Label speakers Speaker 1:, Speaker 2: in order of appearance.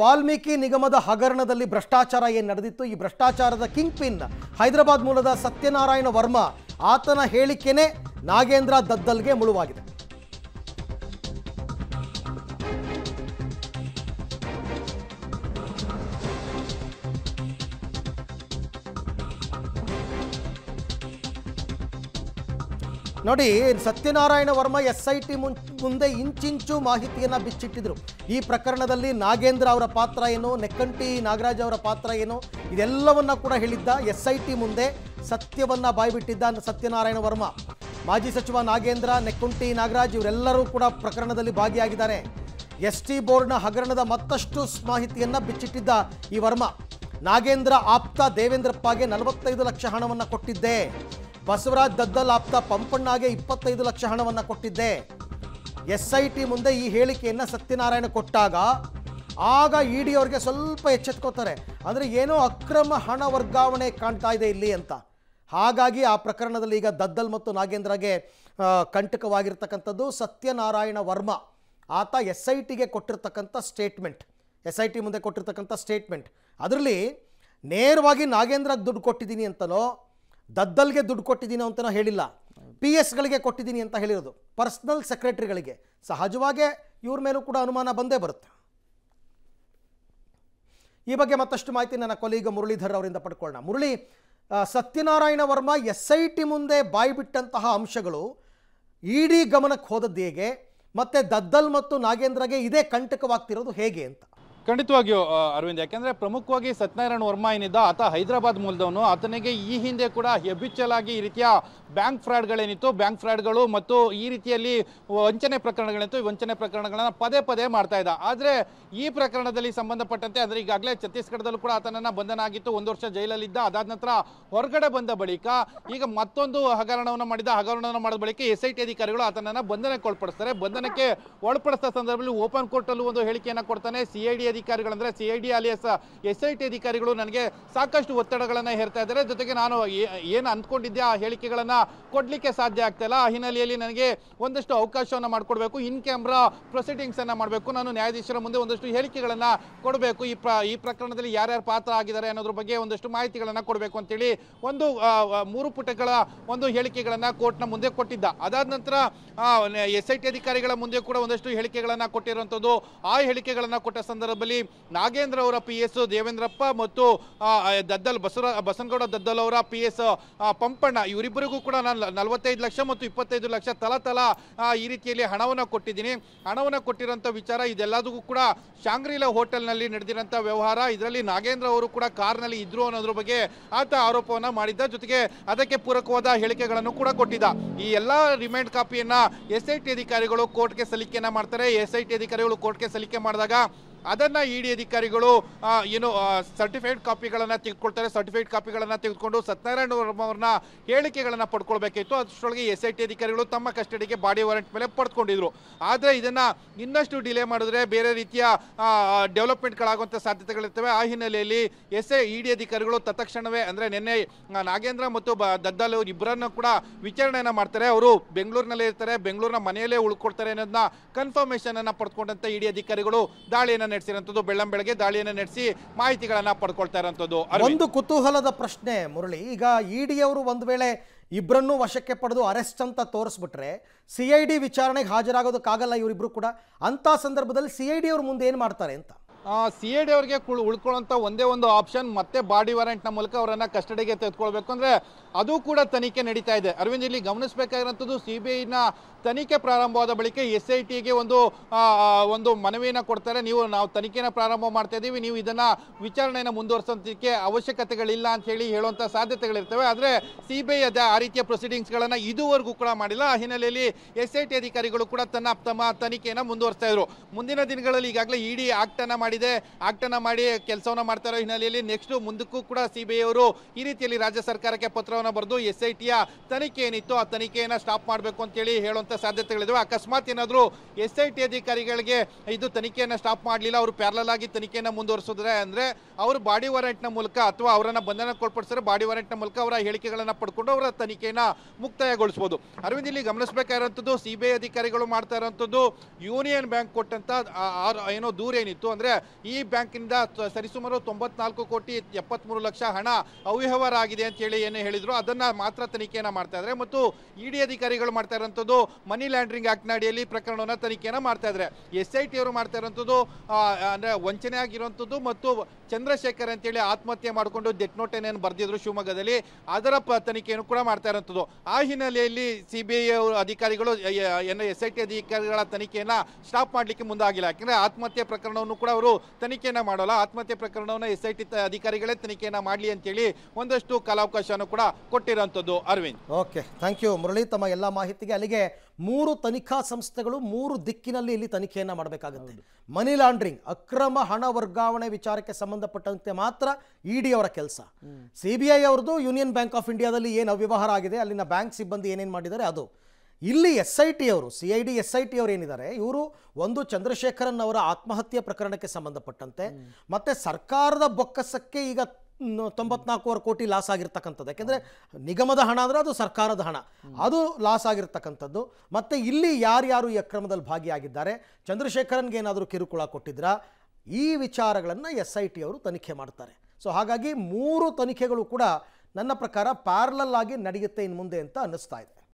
Speaker 1: ವಾಲ್ಮೀಕಿ ನಿಗಮದ ಹಗರಣದಲ್ಲಿ ಭ್ರಷ್ಟಾಚಾರ ಏನು ನಡೆದಿತ್ತು ಈ ಭ್ರಷ್ಟಾಚಾರದ ಕಿಂಗ್ ಪಿನ್ ಹೈದರಾಬಾದ್ ಮೂಲದ ಸತ್ಯನಾರಾಯಣ ವರ್ಮ ಆತನ ಹೇಳಿಕೆನೇ ನಾಗೇಂದ್ರ ದದ್ದಲ್ಗೆ ಮುಳುವಾಗಿದೆ ನೋಡಿ Satyanarayana Varma S I T ಮುಂದೆ ಇಂಚಿಂಚು ಮಾಹಿತಿಯನ್ನು ಬಿಚ್ಚಿಟ್ಟಿದ್ರು ಈ ಪ್ರಕರಣದಲ್ಲಿ ನಾಗೇಂದ್ರ ಅವರ ಪಾತ್ರ ಏನು ನೆಕ್ಕಂಟಿ ನಾಗರಾಜ್ ಅವರ ಪಾತ್ರ ಏನು ಇದೆಲ್ಲವನ್ನ ಕೂಡ ಹೇಳಿದ್ದ ಎಸ್ ಐ ಟಿ ಮುಂದೆ ಸತ್ಯವನ್ನ ಬಾಯ್ಬಿಟ್ಟಿದ್ದ ಸತ್ಯನಾರಾಯಣ ವರ್ಮ ಮಾಜಿ ಸಚಿವ ನಾಗೇಂದ್ರ ನೆಕ್ಕುಂಟಿ ನಾಗರಾಜ್ ಇವರೆಲ್ಲರೂ ಕೂಡ ಪ್ರಕರಣದಲ್ಲಿ ಭಾಗಿಯಾಗಿದ್ದಾರೆ ಎಸ್ ಟಿ ಬೋರ್ಡ್ನ ಹಗರಣದ ಮತ್ತಷ್ಟು ಮಾಹಿತಿಯನ್ನು ಬಿಚ್ಚಿಟ್ಟಿದ್ದ ಈ ವರ್ಮ ನಾಗೇಂದ್ರ ಆಪ್ತ ದೇವೇಂದ್ರಪ್ಪಗೆ ನಲವತ್ತೈದು ಲಕ್ಷ ಹಣವನ್ನು ಕೊಟ್ಟಿದ್ದೆ ಬಸವರಾಜ್ ದದ್ದಲ್ ಆಪ್ತ ಪಂಪಣ್ಣಗೆ ಇಪ್ಪತ್ತೈದು ಲಕ್ಷ ಹಣವನ್ನು ಕೊಟ್ಟಿದ್ದೆ ಎಸ್ ಐ ಟಿ ಮುಂದೆ ಈ ಹೇಳಿಕೆಯನ್ನು ಸತ್ಯನಾರಾಯಣ ಕೊಟ್ಟಾಗ ಆಗ ಇ ಡಿ ಅವ್ರಿಗೆ ಸ್ವಲ್ಪ ಎಚ್ಚೆತ್ಕೋತಾರೆ ಅಂದರೆ ಏನೋ ಅಕ್ರಮ ಹಣ ವರ್ಗಾವಣೆ ಕಾಣ್ತಾ ಇದೆ ಇಲ್ಲಿ ಅಂತ ಹಾಗಾಗಿ ಆ ಪ್ರಕರಣದಲ್ಲಿ ಈಗ ದದ್ದಲ್ ಮತ್ತು ನಾಗೇಂದ್ರಗೆ ಕಂಟಕವಾಗಿರ್ತಕ್ಕಂಥದ್ದು ಸತ್ಯನಾರಾಯಣ ವರ್ಮ ಆತ ಎಸ್ ಐ ಟಿಗೆ ಕೊಟ್ಟಿರ್ತಕ್ಕಂಥ ಸ್ಟೇಟ್ಮೆಂಟ್ ಎಸ್ ಐ ಟಿ ಮುಂದೆ ಕೊಟ್ಟಿರ್ತಕ್ಕಂಥ ಸ್ಟೇಟ್ಮೆಂಟ್ ಅದರಲ್ಲಿ ನೇರವಾಗಿ ನಾಗೇಂದ್ರಗೆ ದುಡ್ಡು ಕೊಟ್ಟಿದ್ದೀನಿ ಅಂತಲೋ ದದ್ದಲ್ಗೆ ದುಡ್ಡು ಕೊಟ್ಟಿದ್ದೀನಿ ಅಂತ ಹೇಳಿಲ್ಲ ಪಿ ಎಸ್ಗಳಿಗೆ ಕೊಟ್ಟಿದ್ದೀನಿ ಅಂತ ಹೇಳಿರೋದು ಪರ್ಸ್ನಲ್ ಸೆಕ್ರೆಟರಿಗಳಿಗೆ ಸಹಜವಾಗೇ ಇವ್ರ ಮೇಲೂ ಕೂಡ ಅನುಮಾನ ಬಂದೇ ಬರುತ್ತೆ ಈ ಬಗ್ಗೆ ಮತ್ತಷ್ಟು ಮಾಹಿತಿ ನನ್ನ ಕೊಲೀಗ ಮುರಳೀಧರ್ ಅವರಿಂದ ಪಡ್ಕೊಳ್ಳೋಣ Murali Satyanarayana Varma S I T ಮುಂದೆ ಬಾಯ್ಬಿಟ್ಟಂತಹ ಅಂಶಗಳು ಇಡೀ e ಗಮನಕ್ಕೆ ಹೋದದ್ದು ಹೇಗೆ ಮತ್ತೆ ದದ್ದಲ್ ಮತ್ತು ನಾಗೇಂದ್ರಗೆ ಇದೇ ಕಂಟಕವಾಗ್ತಿರೋದು ಹೇಗೆ ಅಂತ
Speaker 2: ಖಂಡಿತವಾಗಿಯೂ ಅರವಿಂದ್ ಯಾಕೆಂದ್ರೆ ಪ್ರಮುಖವಾಗಿ ಸತ್ಯನಾರಾಯಣ ವರ್ಮಾ ಏನಿದ್ದ ಆತ ಹೈದರಾಬಾದ್ ಮೂಲದವನು ಆತನಿಗೆ ಈ ಹಿಂದೆ ಕೂಡ ಹೆಬಿಚಲ್ ಆಗಿ ಈ ರೀತಿಯ ಬ್ಯಾಂಕ್ ಫ್ರಾಡ್ಗಳೇನಿತ್ತು ಬ್ಯಾಂಕ್ ಫ್ರಾಡ್ಗಳು ಮತ್ತು ಈ ರೀತಿಯಲ್ಲಿ ವಂಚನೆ ಪ್ರಕರಣಗಳೇನಿತ್ತು ಈ ವಂಚನೆ ಪ್ರಕರಣಗಳನ್ನು ಪದೇ ಪದೇ ಮಾಡ್ತಾ ಇದ್ದ ಆದರೆ ಈ ಪ್ರಕರಣದಲ್ಲಿ ಸಂಬಂಧಪಟ್ಟಂತೆ ಅಂದರೆ ಈಗಾಗಲೇ ಛತ್ತೀಸ್ಗಢದಲ್ಲೂ ಕೂಡ ಆತನನ್ನು ಬಂಧನ ಆಗಿತ್ತು ಒಂದು ವರ್ಷ ಜೈಲಲ್ಲಿದ್ದ ಅದಾದ ನಂತರ ಹೊರಗಡೆ ಬಂದ ಬಳಿಕ ಈಗ ಮತ್ತೊಂದು ಹಗರಣವನ್ನು ಮಾಡಿದ ಹಗರಣವನ್ನು ಮಾಡಿದ ಬಳಿಕ ಎಸ್ ಐ ಟಿ ಅಧಿಕಾರಿಗಳು ಆತನನ್ನು ಬಂಧನಕ್ಕೆ ಒಳಪಡಿಸ್ತಾರೆ ಬಂಧನಕ್ಕೆ ಒಳಪಡಿಸಿದ ಸಂದರ್ಭದಲ್ಲಿ ಓಪನ್ ಕೋರ್ಟಲ್ಲೂ ಒಂದು ಹೇಳಿಕೆಯನ್ನು ಕೊಡ್ತಾನೆ ಸಿ ಡಿ ಅಧಿಕಾರಿಗಳಂದರೆ C I D alias S I T ಅಧಿಕಾರಿಗಳು ನನಗೆ ಸಾಕಷ್ಟು ಒತ್ತಡಗಳನ್ನು ಹೇರ್ತಾ ಇದ್ದಾರೆ ಜೊತೆಗೆ ನಾನು ಏನು ಅಂದ್ಕೊಂಡಿದ್ದೆ ಆ ಹೇಳಿಕೆಗಳನ್ನು ಕೊಡಲಿಕ್ಕೆ ಸಾಧ್ಯ ಆಗ್ತಾ ಇಲ್ಲ ಆ ಹಿನ್ನೆಲೆಯಲ್ಲಿ ನನಗೆ ಒಂದಷ್ಟು ಅವಕಾಶವನ್ನು ಮಾಡಿಕೊಡ್ಬೇಕು ಇನ್ ಕ್ಯಾಮ್ರಾ ಪ್ರೊಸೀಡಿಂಗ್ಸನ್ನು ಮಾಡಬೇಕು ನಾನು ನ್ಯಾಯಾಧೀಶರ ಮುಂದೆ ಒಂದಷ್ಟು ಹೇಳಿಕೆಗಳನ್ನು ಕೊಡಬೇಕು ಈ ಪ್ರ ಈ ಪ್ರಕರಣದಲ್ಲಿ ಯಾರ್ಯಾರು ಪಾತ್ರ ಆಗಿದ್ದಾರೆ ಅನ್ನೋದ್ರ ಬಗ್ಗೆ ಒಂದಷ್ಟು ಮಾಹಿತಿಗಳನ್ನು ಕೊಡಬೇಕು ಅಂತೇಳಿ ಒಂದು ಮೂರು ಪುಟಗಳ ಒಂದು ಹೇಳಿಕೆಗಳನ್ನು ಕೋರ್ಟ್ನ ಮುಂದೆ ಕೊಟ್ಟಿದ್ದ ಅದಾದ ನಂತರ ಎಸ್ ಐ ಟಿ ಅಧಿಕಾರಿಗಳ ಮುಂದೆ ಕೂಡ ಒಂದಷ್ಟು ಹೇಳಿಕೆಗಳನ್ನು ಕೊಟ್ಟಿರುವಂಥದ್ದು ಆ ಹೇಳಿಕೆಗಳನ್ನು ಕೊಟ್ಟ ಸಂದರ್ಭ ನಾಗೇಂದ್ರ ಅವರ ಪಿ ಎಸ್ ದೇವೇಂದ್ರಪ್ಪ ಮತ್ತು ದದ್ದಲ್ ಬಸರ ಬಸನಗೌಡ ದದ್ದಲ್ ಅವರ ಪಿ ಎಸ್ ಪಂಪಣ್ಣ ಇವರಿಬ್ಬರಿಗೂ ಕೂಡ ನಾನು ನಲವತ್ತೈದು ಲಕ್ಷ ಮತ್ತು ಇಪ್ಪತ್ತೈದು ಲಕ್ಷ ತಲಾ ತಲಾ ಈ ರೀತಿಯಲ್ಲಿ ಹಣವನ್ನು ಕೊಟ್ಟಿದ್ದೀನಿ ಹಣವನ್ನು ಕೊಟ್ಟಿರೋಂಥ ವಿಚಾರ ಇದೆಲ್ಲದಕ್ಕೂ ಕೂಡ ಶಾಂಗ್ರಿಲಾ ಹೋಟೆಲ್ನಲ್ಲಿ ನಡೆದಿರೋಂಥ ವ್ಯವಹಾರ ಇದರಲ್ಲಿ ನಾಗೇಂದ್ರ ಅವರು ಕೂಡ ಕಾರ್ನಲ್ಲಿ ಇದ್ರು ಅನ್ನೋದ್ರ ಬಗ್ಗೆ ಆತ ಆರೋಪವನ್ನು ಮಾಡಿದ್ದ ಜೊತೆಗೆ ಅದಕ್ಕೆ ಪೂರಕವಾದ ಹೇಳಿಕೆಗಳನ್ನು ಕೂಡ ಕೊಟ್ಟಿದ್ದ ಈ ಎಲ್ಲ ರಿಮೈಂಡ್ ಕಾಪಿಯನ್ನು ಎಸ್ ಐ ಟಿ ಅಧಿಕಾರಿಗಳು ಕೋರ್ಟ್ಗೆ ಸಲ್ಲಿಕೆಯನ್ನು ಮಾಡ್ತಾರೆ ಎಸ್ ಐ ಟಿ ಅಧಿಕಾರಿಗಳು ಕೋರ್ಟ್ಗೆ ಸಲ್ಲಿಕೆ ಮಾಡಿದಾಗ ಅದನ್ನ ಇಡಿ ಅಧಿಕಾರಿಗಳು ಏನು ಸರ್ಟಿಫೈಡ್ ಕಾಪಿಗಳನ್ನು ತೆಗೆದುಕೊಳ್ತಾರೆ ಸರ್ಟಿಫೈಡ್ ಕಾಪಿಗಳನ್ನು ತೆಗೆದುಕೊಂಡು ಸತ್ಯನಾರಾಯಣ ಅವರನ್ನ ಹೇಳಿಕೆಗಳನ್ನ ಹೇಳಿಕೆಗಳನ್ನು ಪಡ್ಕೊಳ್ಬೇಕಿತ್ತು ಅದರೊಳಗೆ ಎಸ್ ಐ ಟಿ ಅಧಿಕಾರಿಗಳು ತಮ್ಮ ಕಸ್ಟಡಿಗೆ ಬಾಡಿ ವಾರೆಂಟ್ ಮೇಲೆ ಪಡ್ಕೊಂಡಿದ್ರು ಆದರೆ ಇದನ್ನು ಇನ್ನಷ್ಟು ಡಿಲೇ ಮಾಡಿದ್ರೆ ಬೇರೆ ರೀತಿಯ ಡೆವಲಪ್ಮೆಂಟ್ಗಳಾಗುವಂಥ ಸಾಧ್ಯತೆಗಳಿರ್ತವೆ ಆ ಹಿನ್ನೆಲೆಯಲ್ಲಿ ಎಸ್ ಐ ಇಡಿ ಅಧಿಕಾರಿಗಳು ತತ್ಕ್ಷಣವೇ ಅಂದರೆ ನಿನ್ನೆ ನಾಗೇಂದ್ರ ಮತ್ತು ಬ ಇಬ್ಬರನ್ನ ಇಬ್ಬರನ್ನು ಕೂಡ ವಿಚಾರಣೆಯನ್ನು ಮಾಡ್ತಾರೆ ಅವರು ಬೆಂಗಳೂರಿನಲ್ಲೇ ಇರ್ತಾರೆ ಬೆಂಗಳೂರಿನ ಮನೆಯಲ್ಲೇ ಉಳ್ಕೊಡ್ತಾರೆ ಅನ್ನೋದನ್ನ ಕನ್ಫರ್ಮೇಷನನ್ನು ಪಡೆದುಕೊಂಡಂಥ ಇಡಿ ಅಧಿಕಾರಿಗಳು ದಾಳಿಯನ್ನು ನಡೆಸಿರೋಂಥದ್ದು ಬೆಳ್ಳಂ ಬೆಳಗ್ಗೆ ದಾಳಿಯನ್ನು ನಡೆಸಿ ಮಾಹಿತಿಗಳನ್ನು ಪಡ್ಕೊಳ್ತಾ ಇರೋಂಥದ್ದು ಒಂದು
Speaker 1: ಕುತೂಹಲದ ಪ್ರಶ್ನೆ ಮುರಳಿ ಈಗ ಇಡಿಯವರು ಒಂದು ವೇಳೆ ಇಬ್ಬರನ್ನೂ ವಶಕ್ಕೆ ಪಡೆದು ಅರೆಸ್ಟ್ ಅಂತ ತೋರಿಸ್ಬಿಟ್ರೆ ಸಿ ಐ ಡಿ ವಿಚಾರಣೆಗೆ
Speaker 2: ಹಾಜರಾಗೋದಕ್ಕಾಗಲ್ಲ ಇವರಿಬ್ರು ಕೂಡ ಅಂಥ ಸಂದರ್ಭದಲ್ಲಿ ಸಿ ಐ ಡಿ ಅವ್ರ ಮುಂದೆ ಏನು ಮಾಡ್ತಾರೆ ಅಂತ ಸಿ ಎ ಡಿ ಅವರಿಗೆ ಉಳ್ಕೊಳ್ಳೋಂಥ ಒಂದೇ ಒಂದು ಆಪ್ಷನ್ ಮತ್ತೆ ಬಾಡಿ ವಾರೆಂಟ್ನ ಮೂಲಕ ಅವರನ್ನು ಕಸ್ಟಡಿಗೆ ತೆಗೆದುಕೊಳ್ಬೇಕು ಅಂದರೆ ಅದು ಕೂಡ ತನಿಖೆ ನಡೀತಾ ಇದೆ ಅರವಿಂದ್ ಇಲ್ಲಿ ಗಮನಿಸಬೇಕಾಗಿರುವಂಥದ್ದು ಸಿ ಐನ ತನಿಖೆ ಪ್ರಾರಂಭವಾದ ಬಳಿಕ ಎಸ್ ಐ ಟಿಗೆ ಒಂದು ಒಂದು ಮನವಿಯನ್ನು ಕೊಡ್ತಾರೆ ನೀವು ನಾವು ತನಿಖೆನ ಪ್ರಾರಂಭ ಮಾಡ್ತಾ ಇದ್ದೀವಿ ನೀವು ಇದನ್ನು ವಿಚಾರಣೆಯನ್ನು ಮುಂದುವರಿಸೋದಕ್ಕೆ ಅವಶ್ಯಕತೆಗಳಿಲ್ಲ ಅಂತ ಹೇಳಿ ಹೇಳುವಂಥ ಸಾಧ್ಯತೆಗಳಿರ್ತವೆ ಆದರೆ ಸಿ ಬಿ ಅದ ಆ ರೀತಿಯ ಪ್ರೊಸೀಡಿಂಗ್ಸ್ಗಳನ್ನು ಇದುವರೆಗೂ ಕೂಡ ಮಾಡಿಲ್ಲ ಆ ಹಿನ್ನೆಲೆಯಲ್ಲಿ ಎಸ್ ಐ ಟಿ ಅಧಿಕಾರಿಗಳು ಕೂಡ ತನ್ನ ತಮ್ಮ ತನಿಖೆಯನ್ನು ಮುಂದುವರಿಸ್ತಾ ಇದ್ರು ಮುಂದಿನ ದಿನಗಳಲ್ಲಿ ಈಗಾಗಲೇ ಇ ಡಿ ಆಕ್ಟನ್ನು ಮಾಡಿದೆ ಆಕ್ಟನ್ನು ಮಾಡಿ ಕೆಲಸವನ್ನು ಮಾಡ್ತಾ ಇರೋ ಹಿನ್ನೆಲೆಯಲ್ಲಿ ನೆಕ್ಸ್ಟು ಮುಂದಕ್ಕೂ ಕೂಡ ಸಿಬಿಐ ಅವರು ಈ ರೀತಿಯಲ್ಲಿ ರಾಜ್ಯ ಸರ್ಕಾರಕ್ಕೆ ಪತ್ರ ಪತ್ರವನ್ನು ಬರೆದು ಎಸ್ ಐ ಟಿಯ ತನಿಖೆ ಏನಿತ್ತು ಆ ತನಿಖೆಯನ್ನು ಸ್ಟಾಪ್ ಮಾಡಬೇಕು ಅಂತ ಹೇಳಿ ಹೇಳುವಂಥ ಸಾಧ್ಯತೆಗಳಿದ್ದಾವೆ ಅಕಸ್ಮಾತ್ ಏನಾದರೂ ಎಸ್ ಐ ಟಿ ಅಧಿಕಾರಿಗಳಿಗೆ ಇದು ತನಿಖೆಯನ್ನು ಸ್ಟಾಪ್ ಮಾಡಲಿಲ್ಲ ಅವರು ಪ್ಯಾರಲಲ್ ಆಗಿ ತನಿಖೆಯನ್ನು ಮುಂದುವರಿಸಿದ್ರೆ ಅಂದರೆ ಅವರು ಬಾಡಿ ವಾರೆಂಟ್ನ ಮೂಲಕ ಅಥವಾ ಅವರನ್ನು ಬಂಧನಕ್ಕೊಳಪಡಿಸಿದ್ರೆ ಬಾಡಿ ವಾರೆಂಟ್ನ ಮೂಲಕ ಅವರ ಹೇಳಿಕೆಗಳನ್ನು ಪಡ್ಕೊಂಡು ಅವರ ತನಿಖೆಯನ್ನು ಮುಕ್ತಾಯಗೊಳಿಸ್ಬೋದು ಅರವಿಂದ್ ಇಲ್ಲಿ ಗಮನಿಸಬೇಕಾಗಿರೋಂಥದ್ದು ಸಿ ಬಿ ಐ ಅಧಿಕಾರಿಗಳು ಮಾಡ್ತಾ ಇರೋಂಥದ್ದು ಯೂನಿಯನ್ ಬ್ಯಾಂಕ್ ಕೊಟ್ಟಂಥ ಏನೋ ದೂರ ಏನಿತ್ತು ಅಂದರೆ ಈ ಬ್ಯಾಂಕಿನಿಂದ ಸರಿಸುಮಾರು ತೊಂಬತ್ನಾಲ್ಕು ಕೋಟಿ ಎಪ್ಪತ್ತ್ಮೂರು ಲಕ್ಷ ಹಣ ಅವ್ಯವಹಾರ ಆಗಿದೆ ಅಂತ ಹೇಳಿ ಏನು ಹೇಳಿದರು ಅದನ್ನ ಅದನ್ನು ಮಾತ್ರ ತನಿಖೆಯನ್ನು ಮಾಡ್ತಾ ಇದ್ದಾರೆ ಮತ್ತು ಇ ಡಿ ಅಧಿಕಾರಿಗಳು ಮಾಡ್ತಾ ಇರೋಂಥದ್ದು ಮನಿ ಲ್ಯಾಂಡ್ರಿಂಗ್ ಆ್ಯಕ್ಟ್ನ ಅಡಿಯಲ್ಲಿ ಪ್ರಕರಣವನ್ನು ತನಿಖೆಯನ್ನು ಮಾಡ್ತಾ ಇದ್ದಾರೆ ಎಸ್ ಐ ಟಿ ಅವರು ಮಾಡ್ತಾ ಇರೋಂಥದ್ದು ಅಂದರೆ ವಂಚನೆ ಆಗಿರೋಂಥದ್ದು ಮತ್ತು ಚಂದ್ರಶೇಖರ್ ಅಂತೇಳಿ ಆತ್ಮಹತ್ಯೆ ಮಾಡಿಕೊಂಡು ಡೆತ್ ನೋಟ್ ಏನೇನು ಬರೆದಿದ್ರು ಶಿವಮೊಗ್ಗದಲ್ಲಿ ಅದರ ಪ ತನಿಖೆಯನ್ನು ಕೂಡ ಮಾಡ್ತಾ ಇರೋಂಥದ್ದು ಆ ಹಿನ್ನೆಲೆಯಲ್ಲಿ ಸಿ ಬಿ ಐ ಅಧಿಕಾರಿಗಳು ಎಸ್ ಐ ಟಿ ಅಧಿಕಾರಿಗಳ ತನಿಖೆಯನ್ನು ಸ್ಟಾಪ್ ಮಾಡಲಿಕ್ಕೆ ಮುಂದಾಗಿಲ್ಲ ಯಾಕೆಂದರೆ ಆತ್ಮಹತ್ಯೆ ಪ್ರಕರಣವನ್ನು ಕೂಡ ಅವರು ತನಿಖೆಯನ್ನು ಮಾಡೋಲ್ಲ ಆತ್ಮಹತ್ಯೆ ಪ್ರಕರಣವನ್ನು ಎಸ್ ಐ ಟಿ ಅಧಿಕಾರಿಗಳೇ ತನಿಖೆಯನ್ನು ಮಾಡಲಿ ಅಂತೇಳಿ ಒಂದಷ್ಟು ಕಾಲಾವಕಾಶನೂ ಕೂಡ ಕೊಟ್ಟಿರೋಂಥದ್ದು Arvind
Speaker 1: okay thank you Murali ತಮ್ಮ ಎಲ್ಲ ಮಾಹಿತಿಗೆ ಅಲ್ಲಿಗೆ ಮೂರು ತನಿಖಾ ಸಂಸ್ಥೆಗಳು ಮೂರು ದಿಕ್ಕಿನಲ್ಲಿ ಇಲ್ಲಿ ತನಿಖೆಯನ್ನ ಮಾಡಬೇಕಾಗುತ್ತೆ ಮನಿ ಲಾಂಡ್ರಿಂಗ್ ಅಕ್ರಮ ಹಣ ವರ್ಗಾವಣೆ ವಿಚಾರಕ್ಕೆ ಸಂಬಂಧಪಟ್ಟಂತೆ ಮಾತ್ರ ಇಡಿ e ಅವರ ಕೆಲಸ ಸಿ ಬಿ ಐ ಅವ್ರದ್ದು ಯೂನಿಯನ್ ಬ್ಯಾಂಕ್ ಆಫ್ ಇಂಡಿಯಾದಲ್ಲಿ ಏನು ಅವ್ಯವಹಾರ ಆಗಿದೆ ಅಲ್ಲಿನ ಬ್ಯಾಂಕ್ ಸಿಬ್ಬಂದಿ ಏನೇನು ಮಾಡಿದ್ದಾರೆ ಅದು ಇಲ್ಲಿ ಎಸ್ ಐ ಟಿ ಅವರು C I D S I T ಅವರು ಏನಿದ್ದಾರೆ ಇವರು ಒಂದು ಚಂದ್ರಶೇಖರನ್ ಅವರ ಆತ್ಮಹತ್ಯೆ ಪ್ರಕರಣಕ್ಕೆ ಸಂಬಂಧಪಟ್ಟಂತೆ ಮತ್ತೆ ಸರ್ಕಾರದ ಬೊಕ್ಕಸಕ್ಕೆ ಈಗ ತೊಂಬತ್ನಾಲ್ಕೂವರೆ ಕೋಟಿ ಲಾಸ್ ಆಗಿರ್ತಕ್ಕಂಥದ್ದು ಯಾಕೆಂದರೆ ನಿಗಮದ ಹಣ ಅಂದರೆ ಅದು ಸರ್ಕಾರದ ಹಣ ಅದು ಲಾಸ್ ಆಗಿರ್ತಕ್ಕಂಥದ್ದು ಮತ್ತು ಇಲ್ಲಿ ಯಾರ್ಯಾರು ಈ ಅಕ್ರಮದಲ್ಲಿ ಭಾಗಿಯಾಗಿದ್ದಾರೆ ಚಂದ್ರಶೇಖರನ್ಗೆ ಏನಾದರೂ ಕಿರುಕುಳ ಕೊಟ್ಟಿದ್ರ ಈ ವಿಚಾರಗಳನ್ನು ಎಸ್ ಐ ಟಿ ಅವರು ತನಿಖೆ ಮಾಡ್ತಾರೆ ಸೊ ಹಾಗಾಗಿ ಮೂರು ತನಿಖೆಗಳು ಕೂಡ ನನ್ನ ಪ್ರಕಾರ ಪ್ಯಾರಲಲ್ ಆಗಿ ನಡೆಯುತ್ತೆ ಇನ್ನು ಮುಂದೆ ಅಂತ ಅನ್ನಿಸ್ತಾ ಇದೆ